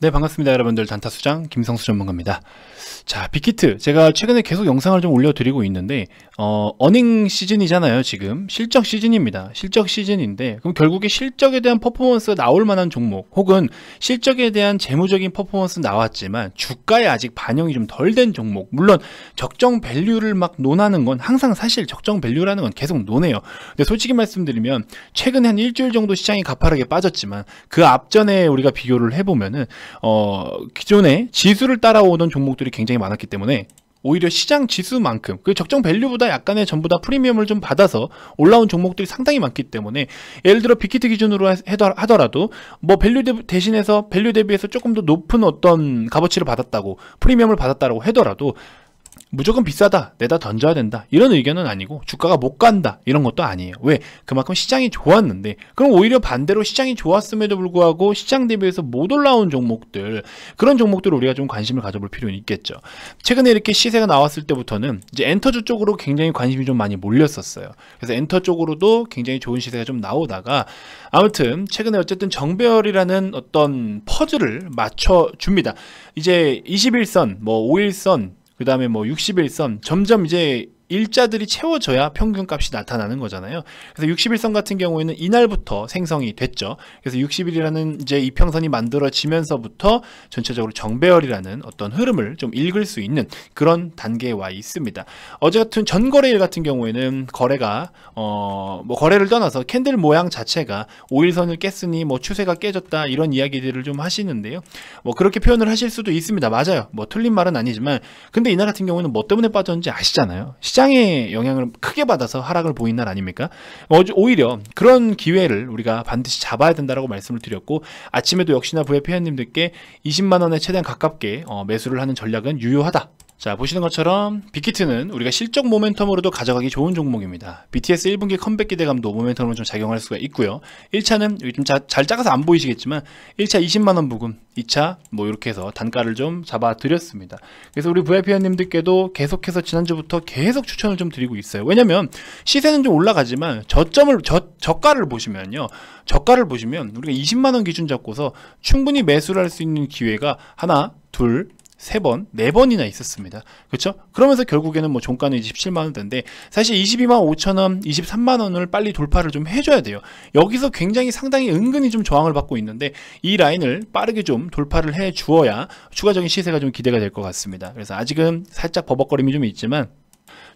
네 반갑습니다 여러분들 단타수장 김성수 전문가입니다 자 빅히트 제가 최근에 계속 영상을 좀 올려드리고 있는데 어, 어닝 시즌이잖아요 지금 실적 시즌입니다 실적 시즌인데 그럼 결국에 실적에 대한 퍼포먼스 나올 만한 종목 혹은 실적에 대한 재무적인 퍼포먼스 나왔지만 주가에 아직 반영이 좀 덜 된 종목 물론 적정 밸류를 막 논하는 건 항상 사실 적정 밸류라는 건 계속 논해요 근데 솔직히 말씀드리면 최근에 한 일주일 정도 시장이 가파르게 빠졌지만 그 앞전에 우리가 비교를 해보면은 어, 기존에 지수를 따라오던 종목들이 굉장히 많았기 때문에 오히려 시장 지수만큼 그 적정 밸류보다 약간의 전부 다 프리미엄을 좀 받아서 올라온 종목들이 상당히 많기 때문에 예를 들어 빅히트 기준으로 하더라도 뭐 밸류 대신해서 밸류 대비해서 조금 더 높은 어떤 값어치를 받았다고 프리미엄을 받았다고 하더라도 무조건 비싸다 내다 던져야 된다 이런 의견은 아니고 주가가 못 간다 이런 것도 아니에요 왜 그만큼 시장이 좋았는데 그럼 오히려 반대로 시장이 좋았음에도 불구하고 시장 대비해서 못 올라온 종목들 그런 종목들 을 우리가 좀 관심을 가져볼 필요는 있겠죠 최근에 이렇게 시세가 나왔을 때부터는 이제 엔터주 쪽으로 굉장히 관심이 좀 많이 몰렸었어요 그래서 엔터 쪽으로도 굉장히 좋은 시세가 좀 나오다가 아무튼 최근에 어쨌든 정배열이라는 어떤 퍼즐을 맞춰줍니다 이제 21선 뭐 5일선 그 다음에 뭐 61선 점점 이제 일자들이 채워져야 평균값이 나타나는 거잖아요. 그래서 60일선 같은 경우에는 이날부터 생성이 됐죠. 그래서 60일이라는 이제 이평선이 만들어지면서부터 전체적으로 정배열이라는 어떤 흐름을 좀 읽을 수 있는 그런 단계에 와 있습니다. 어제 같은 전거래일 같은 경우에는 거래가 어뭐 거래를 떠나서 캔들 모양 자체가 5일선을 깼으니 뭐 추세가 깨졌다 이런 이야기들을 좀 하시는데요. 뭐 그렇게 표현을 하실 수도 있습니다. 맞아요. 뭐 틀린 말은 아니지만 근데 이날 같은 경우는 뭐 때문에 빠졌는지 아시잖아요. 시 시장의 영향을 크게 받아서 하락을 보인 날 아닙니까? 뭐 오히려 그런 기회를 우리가 반드시 잡아야 된다라고 말씀을 드렸고 아침에도 역시나 부의 회원님들께 20만 원에 최대한 가깝게 어, 매수를 하는 전략은 유효하다. 자 보시는 것처럼 빅히트는 우리가 실적 모멘텀으로도 가져가기 좋은 종목입니다. BTS 1분기 컴백 기대감도 모멘텀으로 좀 작용할 수가 있고요. 1차는 여기 좀잘 작아서 안 보이시겠지만 1차 20만원 부금, 2차 뭐 이렇게 해서 단가를 좀 잡아드렸습니다. 그래서 우리 VIP 회원님들께도 계속해서 지난주부터 계속 추천을 좀 드리고 있어요. 왜냐면 시세는 좀 올라가지만 저점을 저, 저가를 보시면요. 저가를 보시면 우리가 20만원 기준 잡고서 충분히 매수를 할 수 있는 기회가 하나, 둘, 세 번, 네 번이나 있었습니다. 그렇죠? 그러면서 결국에는 뭐 종가는 27만 원대인데 사실 22만 5천 원, 23만 원을 빨리 돌파를 좀 해줘야 돼요. 여기서 굉장히 상당히 은근히 좀 저항을 받고 있는데 이 라인을 빠르게 좀 돌파를 해 주어야 추가적인 시세가 좀 기대가 될 것 같습니다. 그래서 아직은 살짝 버벅거림이 좀 있지만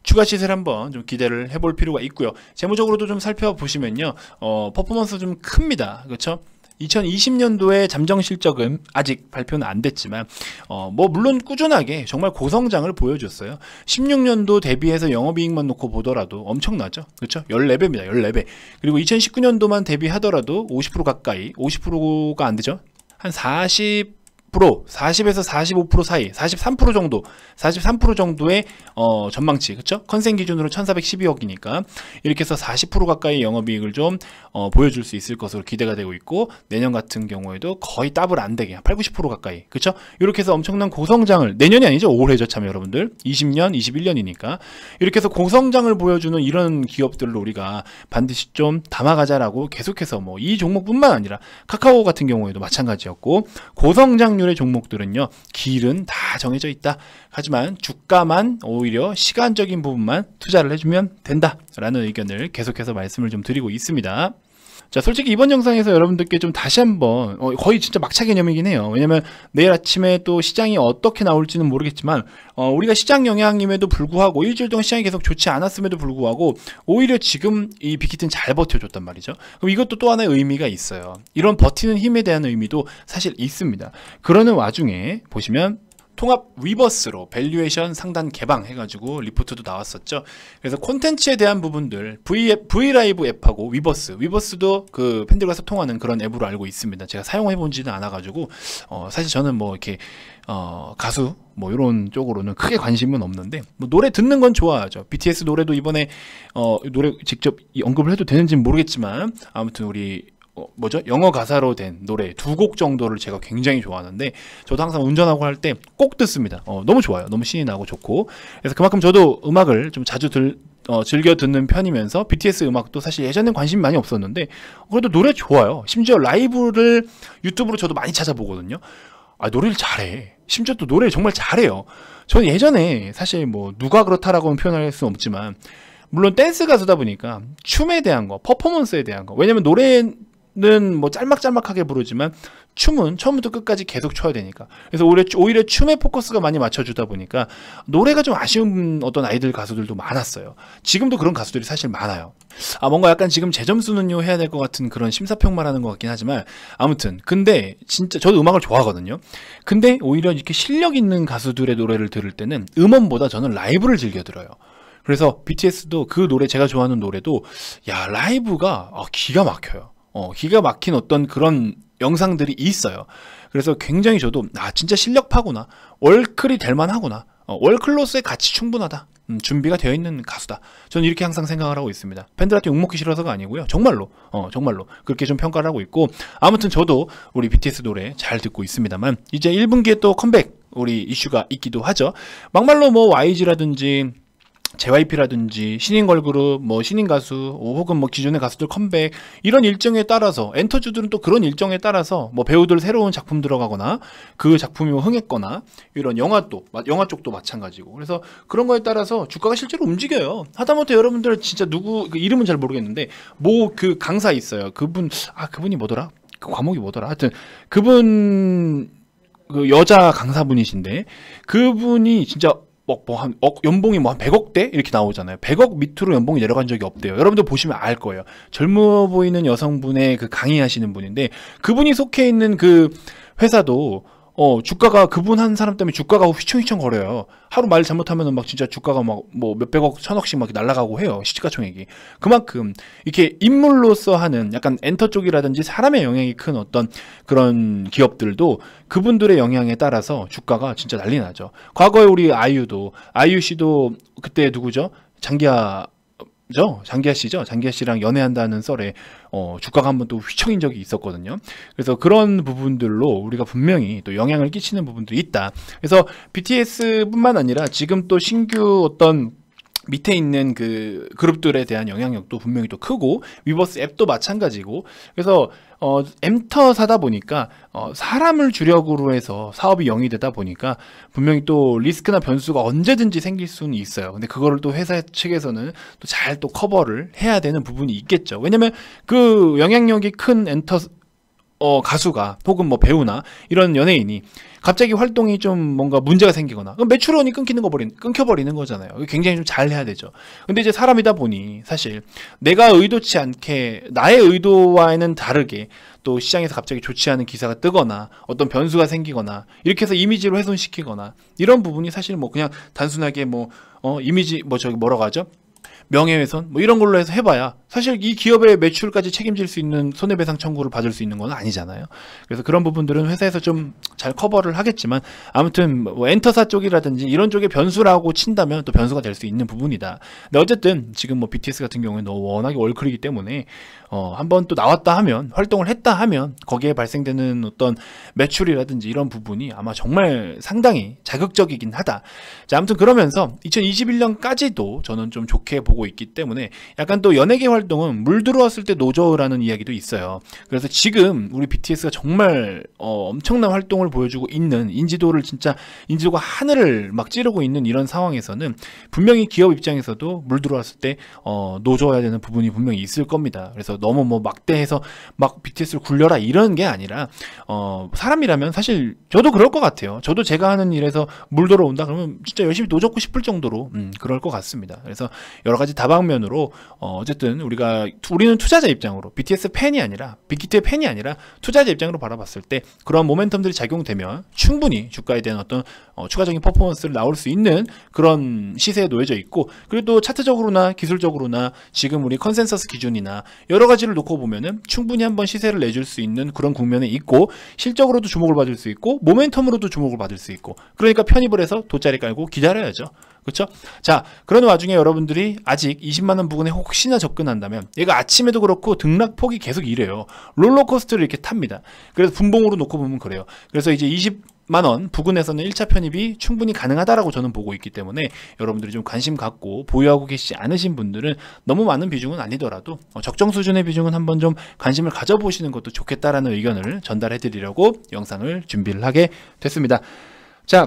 추가 시세를 한번 좀 기대를 해볼 필요가 있고요. 재무적으로도 좀 살펴보시면요. 어, 퍼포먼스 좀 큽니다. 그렇죠? 2 0 2 0년도에 잠정 실적은 아직 발표는 안 됐지만 어, 뭐 물론 꾸준하게 정말 고성장을 보여줬어요. 16년도 대비해서 영업이익만 놓고 보더라도 엄청나죠. 그렇죠? 14배입니다. 14배. 그리고 2019년도만 대비하더라도 50% 가까이 50%가 안 되죠. 한40 40%에서45% 사이 43% 정도 43% 정도의 어, 전망치 그쵸 컨센 기준으로 1412억이니까 이렇게 해서 40% 가까이 영업이익을 좀 어, 보여줄 수 있을 것으로 기대가 되고 있고 내년 같은 경우에도 거의 따을안 되게 8, 90% 가까이 그렇죠 이렇게 해서 엄청난 고성장을 내년이 아니죠 올해죠 참 여러분들 20년 21년이니까 이렇게 해서 고성장을 보여주는 이런 기업들로 우리가 반드시 좀 담아가자라고 계속해서 뭐 이 종목뿐만 아니라 카카오 같은 경우에도 마찬가지였고 고성장 상승률의 종목들은요 길은 다 정해져 있다 하지만 주가만 오히려 시간적인 부분만 투자를 해주면 된다라는 의견을 계속해서 말씀을 좀 드리고 있습니다 자 솔직히 이번 영상에서 여러분들께 좀 다시 한번 어, 거의 진짜 막차 개념이긴 해요 왜냐면 내일 아침에 또 시장이 어떻게 나올지는 모르겠지만 어, 우리가 시장 영향임에도 불구하고 일주일 동안 시장이 계속 좋지 않았음에도 불구하고 오히려 지금 이 빅히트는 잘 버텨줬단 말이죠 그럼 이것도 또 하나의 의미가 있어요 이런 버티는 힘에 대한 의미도 사실 있습니다 그러는 와중에 보시면 통합 위버스로 밸류에이션 상단 개방해가지고 리포트도 나왔었죠. 그래서 콘텐츠에 대한 부분들 V, V라이브 앱하고 위버스, 위버스도 그 팬들과 소통하는 그런 앱으로 알고 있습니다. 제가 사용해본지는 않아가지고 어, 사실 저는 뭐 이렇게 어, 가수 뭐 이런 쪽으로는 크게 관심은 없는데 뭐 노래 듣는 건 좋아하죠. BTS 노래도 이번에 어, 노래 직접 언급을 해도 되는지는 모르겠지만 아무튼 우리 어, 뭐죠? 영어 가사로 된 노래 두 곡 정도를 제가 굉장히 좋아하는데 저도 항상 운전하고 할 때 꼭 듣습니다. 어, 너무 좋아요. 너무 신이 나고 좋고 그래서 그만큼 저도 음악을 좀 자주 들, 어, 즐겨 듣는 편이면서 BTS 음악도 사실 예전엔 관심 이 많이 없었는데 그래도 노래 좋아요. 심지어 라이브를 유튜브로 저도 많이 찾아보거든요. 아 노래를 잘해. 심지어 또 노래 를 정말 잘해요. 저는 예전에 사실 뭐 누가 그렇다라고는 표현할 수는 없지만 물론 댄스 가수다 보니까 춤에 대한 거, 퍼포먼스에 대한 거. 왜냐면 노래 는뭐 짤막짤막하게 부르지만 춤은 처음부터 끝까지 계속 춰야 되니까 그래서 오히려, 오히려 춤에 포커스가 많이 맞춰주다 보니까 노래가 좀 아쉬운 어떤 아이들 가수들도 많았어요 지금도 그런 가수들이 사실 많아요 아 뭔가 약간 지금 재 점수는요 해야 될 것 같은 그런 심사평말 하는 것 같긴 하지만 아무튼 근데 진짜 저도 음악을 좋아하거든요 근데 오히려 이렇게 실력 있는 가수들의 노래를 들을 때는 음원보다 저는 라이브를 즐겨 들어요 그래서 BTS도 그 노래 제가 좋아하는 노래도 야 라이브가 아, 기가 막혀요 어, 기가 막힌 어떤 그런 영상들이 있어요. 그래서 굉장히 저도 아 진짜 실력파구나 월클이 될 만하구나 어, 월클로서의 가치 충분하다 음, 준비가 되어 있는 가수다 저는 이렇게 항상 생각을 하고 있습니다 팬들한테 욕먹기 싫어서가 아니고요 정말로 어 정말로 그렇게 좀 평가를 하고 있고 아무튼 저도 우리 BTS 노래 잘 듣고 있습니다만 이제 1분기에 또 컴백 우리 이슈가 있기도 하죠 막말로 뭐 YG라든지 JYP라든지 신인 걸그룹, 뭐 신인 가수, 혹은 뭐 기존의 가수들 컴백 이런 일정에 따라서 엔터주들은 또 그런 일정에 따라서 뭐 배우들 새로운 작품 들어가거나 그 작품이 흥했거나 이런 영화 또 영화 쪽도 마찬가지고 그래서 그런 거에 따라서 주가가 실제로 움직여요. 하다못해 여러분들 진짜 누구 그 이름은 잘 모르겠는데 뭐 그 강사 있어요. 그분 아 그분이 뭐더라? 그 과목이 뭐더라? 하여튼 그분 그 여자 강사분이신데 그분이 진짜 뭐한 뭐, 뭐 억, 연봉이 뭐 한 100억대 이렇게 나오잖아요. 100억 밑으로 연봉이 내려간 적이 없대요. 여러분들 보시면 알 거예요. 젊어 보이는 여성분의 그 강의하시는 분인데 그분이 속해 있는 그 회사도 어, 주가가 그분 한 사람 때문에 주가가 휘청휘청 거려요. 하루 말 잘못하면은 막 진짜 주가가 막 뭐 몇백억, 천억씩 막 날아가고 해요. 시가총액이. 그만큼 이렇게 인물로서 하는 약간 엔터 쪽이라든지 사람의 영향이 큰 어떤 그런 기업들도 그분들의 영향에 따라서 주가가 진짜 난리 나죠. 과거에 우리 아이유도 아이유 씨도 그때 누구죠? 장기하 죠 장기하 씨죠. 장기하 씨랑 연애한다는 썰에 어, 주가가 한번 또 휘청인 적이 있었거든요. 그래서 그런 부분들로 우리가 분명히 또 영향을 끼치는 부분도 있다. 그래서 BTS뿐만 아니라 지금 또 신규 어떤 밑에 있는 그 그룹들에 대한 영향력도 분명히 또 크고 위버스 앱도 마찬가지고 그래서 어 엠터사다 보니까 어 사람을 주력으로 해서 사업이 영이 되다 보니까 분명히 또 리스크나 변수가 언제든지 생길 수는 있어요. 근데 그거를 또 회사 측에서는 또 잘 또 커버를 해야 되는 부분이 있겠죠. 왜냐면 그 영향력이 큰 엔터 어 가수가 혹은 뭐 배우나 이런 연예인이 갑자기 활동이 좀 뭔가 문제가 생기거나 그럼 매출원이 끊기는 거 버린 끊겨버리는 거잖아요. 굉장히 좀 잘해야 되죠. 근데 이제 사람이다 보니 사실 내가 의도치 않게 나의 의도와는 다르게 또 시장에서 갑자기 좋지 않은 기사가 뜨거나 어떤 변수가 생기거나 이렇게 해서 이미지를 훼손시키거나 이런 부분이 사실 뭐 그냥 단순하게 뭐 어, 이미지 뭐 저기 뭐라고 하죠? 명예훼손 뭐 이런 걸로 해서 해봐야 사실 이 기업의 매출까지 책임질 수 있는 손해배상 청구를 받을 수 있는 건 아니잖아요. 그래서 그런 부분들은 회사에서 좀 잘 커버를 하겠지만 아무튼 뭐 엔터사 쪽이라든지 이런 쪽에 변수라고 친다면 또 변수가 될 수 있는 부분이다. 근데 어쨌든 지금 뭐 BTS 같은 경우에 너 워낙에 월클이기 때문에 어 한 번 또 나왔다 하면 활동을 했다 하면 거기에 발생되는 어떤 매출이라든지 이런 부분이 아마 정말 상당히 자극적이긴 하다. 자 아무튼 그러면서 2021년까지도 저는 좀 좋게 보고 있기 때문에 약간 또 연예계 활 활동은 물 들어왔을 때노저라는 이야기도 있어요. 그래서 지금 우리 BTS가 정말 어, 엄청난 활동을 보여주고 있는 인지도를 진짜 인지도가 하늘을 막 찌르고 있는 이런 상황에서는 분명히 기업 입장에서도 물 들어왔을 때 어, 노저어야 되는 부분이 분명히 있을 겁니다. 그래서 너무 뭐 막대해서 막 BTS를 굴려라 이런 게 아니라 어, 사람이라면 사실 저도 그럴 것 같아요. 저도 제가 하는 일에서 물 들어온다 그러면 진짜 열심히 노젓고 싶을 정도로 음, 그럴 것 같습니다. 그래서 여러 가지 다방면으로 어, 어쨌든 우리 우리가 우리는 투자자 입장으로 BTS 팬이 아니라 빅히트의 팬이 아니라 투자자 입장으로 바라봤을 때 그러한 모멘텀들이 작용되면 충분히 주가에 대한 어떤 어, 추가적인 퍼포먼스를 나올 수 있는 그런 시세에 놓여져 있고 그리고 또 차트적으로나 기술적으로나 지금 우리 컨센서스 기준이나 여러 가지를 놓고 보면은 충분히 한번 시세를 내줄 수 있는 그런 국면에 있고 실적으로도 주목을 받을 수 있고 모멘텀으로도 주목을 받을 수 있고 그러니까 편입을 해서 돗자리 깔고 기다려야죠. 그렇죠? 자, 그런 와중에 여러분들이 아직 20만 원 부근에 혹시나 접근한다면 얘가 아침에도 그렇고 등락폭이 계속 이래요. 롤러코스터를 이렇게 탑니다. 그래서 분봉으로 놓고 보면 그래요. 그래서 이제 20만 원 부근에서는 1차 편입이 충분히 가능하다라고 저는 보고 있기 때문에 여러분들이 좀 관심 갖고 보유하고 계시지 않으신 분들은 너무 많은 비중은 아니더라도 어, 적정 수준의 비중은 한번 좀 관심을 가져보시는 것도 좋겠다라는 의견을 전달해 드리려고 영상을 준비를 하게 됐습니다. 자,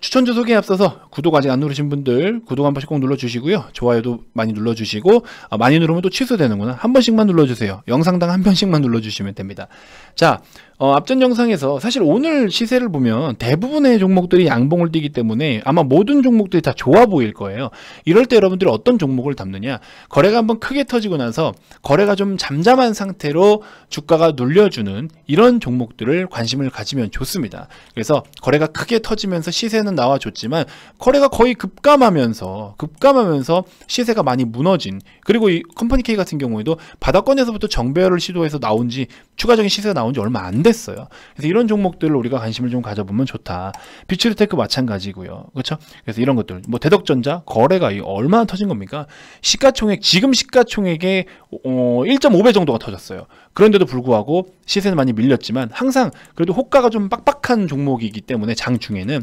추천 주소에 앞서서 구독 아직 안 누르신 분들 구독 한 번씩 꼭 눌러주시고요. 좋아요도 많이 눌러주시고 아, 많이 누르면 또 취소되는구나. 한 번씩만 눌러주세요. 영상당 한 편씩만 눌러주시면 됩니다. 자 어, 앞전 영상에서 사실 오늘 시세를 보면 대부분의 종목들이 양봉을 띄기 때문에 아마 모든 종목들이 다 좋아 보일 거예요. 이럴 때 여러분들이 어떤 종목을 담느냐 거래가 한번 크게 터지고 나서 거래가 좀 잠잠한 상태로 주가가 눌려주는 이런 종목들을 관심을 가지면 좋습니다. 그래서 거래가 크게 터지면서 시세는 나와줬지만 거래가 거의 급감하면서 급감하면서 시세가 많이 무너진 그리고 이 컴퍼니 K 같은 경우에도 바닥권에서부터 정배열을 시도해서 나온지 추가적인 시세가 나온지 얼마 안 됐어요. 그래서 이런 종목들을 우리가 관심을 좀 가져보면 좋다. 퓨처리테크 마찬가지고요. 그렇죠? 그래서 이런 것들 뭐 대덕전자 거래가 얼마나 터진 겁니까? 시가총액 지금 시가총액의 어, 1.5배 정도가 터졌어요. 그런데도 불구하고 시세는 많이 밀렸지만 항상 그래도 호가가 좀 빡빡한 종목이기 때문에 장중에는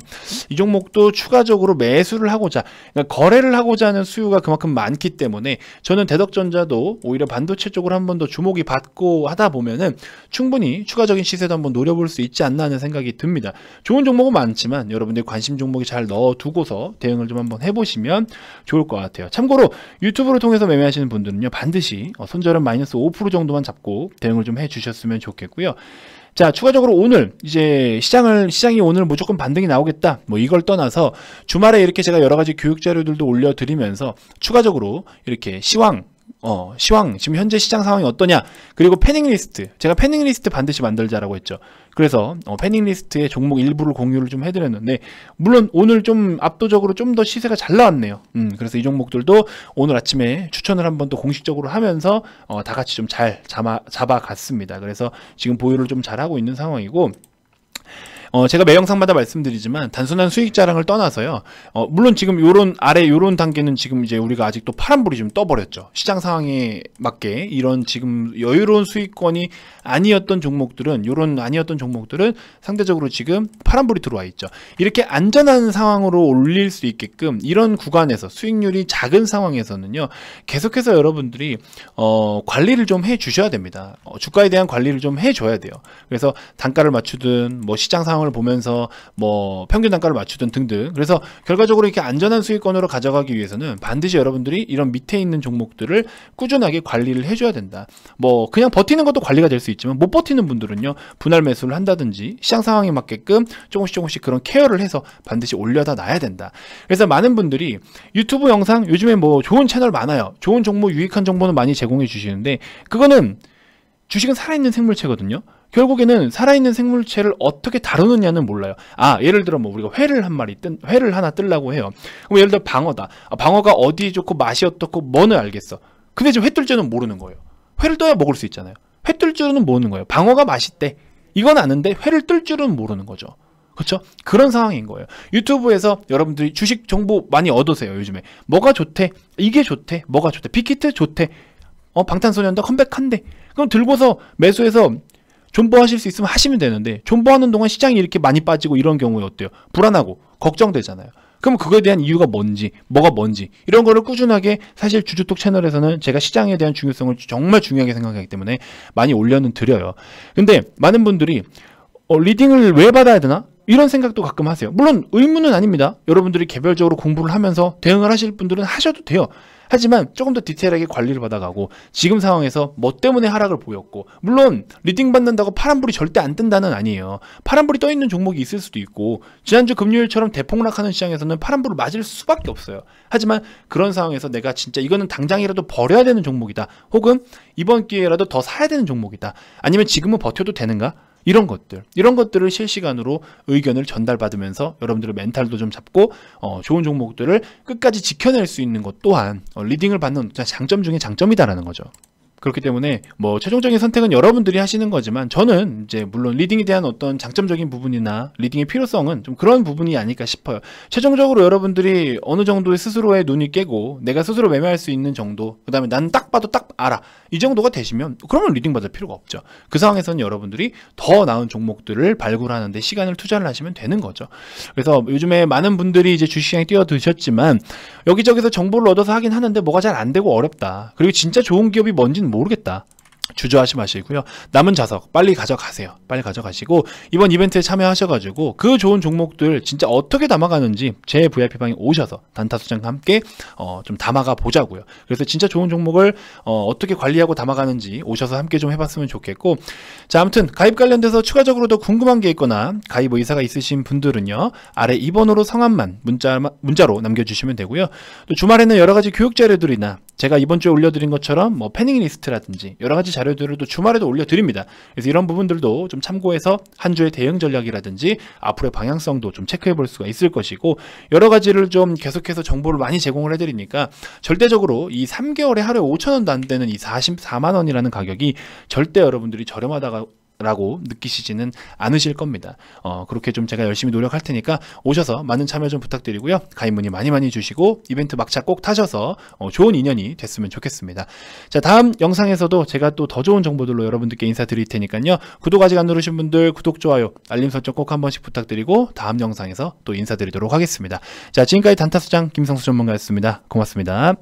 이 종목도 추가적으로 매수를 하고자 그러니까 거래를 하고자 하는 수요가 그만큼 많기 때문에 저는 대덕전자도 오히려 반도체 쪽으로 한 번 더 주목이 받고 하다 보면은 충분히 추가적인 시세도 한 번 노려볼 수 있지 않나 하는 생각이 듭니다. 좋은 종목은 많지만 여러분들이 관심 종목이잘 넣어두고서 대응을 좀 한 번 해보시면 좋을 것 같아요. 참고로 유튜브를 통해서 매매하시는 분들은요 반드시 어, 손절은 마이너스 5% 정도만 잡고 대응을 좀 해주셨으면 좋겠고요. 자, 추가적으로 오늘 이제 시장을 시장이 오늘 무조건 반등이 나오겠다. 뭐 이걸 떠나서 주말에 이렇게 제가 여러 가지 교육 자료들도 올려 드리면서 추가적으로 이렇게 시황 어, 시황, 지금 현재 시장 상황이 어떠냐, 그리고 패닝 리스트. 제가 패닝 리스트 반드시 만들자라고 했죠. 그래서, 어, 패닝 리스트의 종목 일부를 공유를 좀 해드렸는데, 물론 오늘 좀 압도적으로 좀 더 시세가 잘 나왔네요. 음, 그래서 이 종목들도 오늘 아침에 추천을 한번 또 공식적으로 하면서, 어, 다 같이 좀 잘 잡아, 잡아갔습니다. 그래서 지금 보유를 좀 잘하고 있는 상황이고, 어, 제가 매 영상마다 말씀드리지만 단순한 수익 자랑을 떠나서요. 어, 물론 지금 요런 아래 요런 단계는 지금 이제 우리가 아직도 파란불이 좀 떠버렸죠. 시장 상황에 맞게 이런 지금 여유로운 수익권이 아니었던 종목들은 요런 아니었던 종목들은 상대적으로 지금 파란불이 들어와 있죠. 이렇게 안전한 상황으로 올릴 수 있게끔 이런 구간에서 수익률이 작은 상황에서는요. 계속해서 여러분들이 어, 관리를 좀 해 주셔야 됩니다. 어, 주가에 대한 관리를 좀 해 줘야 돼요. 그래서 단가를 맞추든 뭐 시장 상황 상황을 보면서 뭐 평균 단가를 맞추든 등등. 그래서 결과적으로 이렇게 안전한 수익권으로 가져가기 위해서는 반드시 여러분들이 이런 밑에 있는 종목들을 꾸준하게 관리를 해줘야 된다. 뭐 그냥 버티는 것도 관리가 될 수 있지만 못 버티는 분들은요 분할 매수를 한다든지 시장 상황에 맞게끔 조금씩 조금씩 그런 케어를 해서 반드시 올려다 놔야 된다. 그래서 많은 분들이 유튜브 영상 요즘에 뭐 좋은 채널 많아요. 좋은 정보 유익한 정보는 많이 제공해 주시는데 그거는 주식은 살아있는 생물체거든요. 결국에는 살아있는 생물체를 어떻게 다루느냐는 몰라요. 아, 예를 들어 뭐 우리가 회를 한 마리 뜬 회를 하나 뜰라고 해요. 그럼 예를 들어 방어다. 아, 방어가 어디 좋고 맛이 어떻고 뭐는 알겠어. 근데 지금 회 뜰 줄은 모르는 거예요. 회를 떠야 먹을 수 있잖아요. 회 뜰 줄은 모르는 거예요. 방어가 맛있대. 이건 아는데 회를 뜰 줄은 모르는 거죠. 그렇죠? 그런 상황인 거예요. 유튜브에서 여러분들이 주식 정보 많이 얻으세요. 요즘에 뭐가 좋대, 이게 좋대, 뭐가 좋대, 빅키트 좋대, 어 방탄소년단 컴백한대. 그럼 들고서 매수해서 존버하실 수 있으면 하시면 되는데 존버하는 동안 시장이 이렇게 많이 빠지고 이런 경우에 어때요? 불안하고 걱정되잖아요. 그럼 그거에 대한 이유가 뭔지, 뭐가 뭔지 이런 거를 꾸준하게 사실 주주톡 채널에서는 제가 시장에 대한 중요성을 정말 중요하게 생각하기 때문에 많이 올려는 드려요. 근데 많은 분들이 어, 리딩을 왜 받아야 되나? 이런 생각도 가끔 하세요. 물론 의무는 아닙니다. 여러분들이 개별적으로 공부를 하면서 대응을 하실 분들은 하셔도 돼요. 하지만 조금 더 디테일하게 관리를 받아가고 지금 상황에서 뭐 때문에 하락을 보였고 물론 리딩 받는다고 파란불이 절대 안 뜬다는 아니에요. 파란불이 떠있는 종목이 있을 수도 있고 지난주 금요일처럼 대폭락하는 시장에서는 파란불을 맞을 수밖에 없어요. 하지만 그런 상황에서 내가 진짜 이거는 당장이라도 버려야 되는 종목이다. 혹은 이번 기회라도 더 사야 되는 종목이다. 아니면 지금은 버텨도 되는가? 이런 것들 이런 것들을 실시간으로 의견을 전달받으면서 여러분들의 멘탈도 좀 잡고 어, 좋은 종목들을 끝까지 지켜낼 수 있는 것 또한 어, 리딩을 받는 장점 중에 장점이다라는 거죠. 그렇기 때문에 뭐 최종적인 선택은 여러분들이 하시는 거지만 저는 이제 물론 리딩에 대한 어떤 장점적인 부분이나 리딩의 필요성은 좀 그런 부분이 아닐까 싶어요. 최종적으로 여러분들이 어느 정도의 스스로의 눈이 깨고 내가 스스로 매매할 수 있는 정도 그 다음에 난 딱 봐도 딱 알아 이 정도가 되시면 그러면 리딩 받을 필요가 없죠. 그 상황에서는 여러분들이 더 나은 종목들을 발굴하는데 시간을 투자를 하시면 되는 거죠. 그래서 요즘에 많은 분들이 이제 주식시장에 뛰어드셨지만 여기저기서 정보를 얻어서 하긴 하는데 뭐가 잘 안 되고 어렵다. 그리고 진짜 좋은 기업이 뭔지는 모르겠다 주저하지 마시고요. 남은 자석 빨리 가져가세요. 빨리 가져가시고 이번 이벤트에 참여하셔가지고 그 좋은 종목들 진짜 어떻게 담아가는지 제 VIP방에 오셔서 단타수장과 함께 어, 좀 담아가 보자고요. 그래서 진짜 좋은 종목을 어, 떻게 관리하고 담아가는지 오셔서 함께 좀 해봤으면 좋겠고 자 아무튼 가입 관련돼서 추가적으로 더 궁금한 게 있거나 가입 의사가 있으신 분들은요. 아래 이번호로 성함만 문자, 문자로 남겨주시면 되고요. 또 주말에는 여러가지 교육 자료들이나 제가 이번 주에 올려드린 것처럼 뭐 패닝 리스트라든지 여러가지 자료들도 주말에도 올려드립니다. 그래서 이런 부분들도 좀 참고해서 한 주의 대응 전략이라든지 앞으로의 방향성도 좀 체크해 볼 수가 있을 것이고 여러 가지를 좀 계속해서 정보를 많이 제공을 해드리니까 절대적으로 이 3개월에 하루에 5천 원도 안 되는 이 44만 원이라는 가격이 절대 여러분들이 저렴하다가 라고 느끼시지는 않으실 겁니다. 어, 그렇게 좀 제가 열심히 노력할 테니까 오셔서 많은 참여 좀 부탁드리고요. 가입 문의 많이 많이 주시고 이벤트 막차 꼭 타셔서 어, 좋은 인연이 됐으면 좋겠습니다. 자 다음 영상에서도 제가 또 더 좋은 정보들로 여러분들께 인사드릴 테니까요. 구독 아직 안 누르신 분들 구독, 좋아요, 알림 설정 꼭 한 번씩 부탁드리고 다음 영상에서 또 인사드리도록 하겠습니다. 자 지금까지 단타수장 김성수 전문가였습니다. 고맙습니다.